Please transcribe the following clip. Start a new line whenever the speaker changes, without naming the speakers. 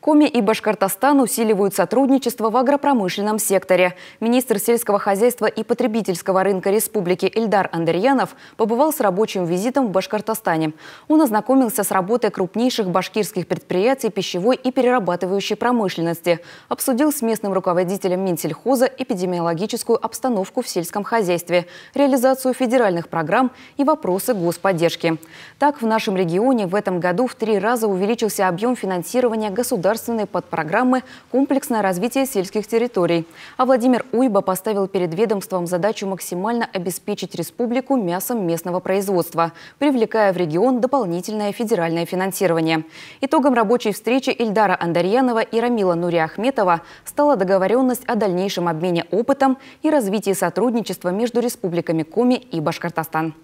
Коми и Башкортостан усиливают сотрудничество в агропромышленном секторе. Министр сельского хозяйства и потребительского рынка республики Эльдар Андарьянов побывал с рабочим визитом в Башкортостане. Он ознакомился с работой крупнейших башкирских предприятий пищевой и перерабатывающей промышленности, обсудил с местным руководителем Минсельхоза эпидемиологическую обстановку в сельском хозяйстве, реализацию федеральных программ и вопросы господдержки. Так, в нашем регионе в этом году в три раза увеличился объем финансирования государства государственной подпрограммы «Комплексное развитие сельских территорий». А Владимир Уйба поставил перед ведомством задачу максимально обеспечить республику мясом местного производства, привлекая в регион дополнительное федеральное финансирование. Итогом рабочей встречи Ильдара Андарьянова и Рамила Нуриахметова стала договоренность о дальнейшем обмене опытом и развитии сотрудничества между республиками Коми и Башкортостан.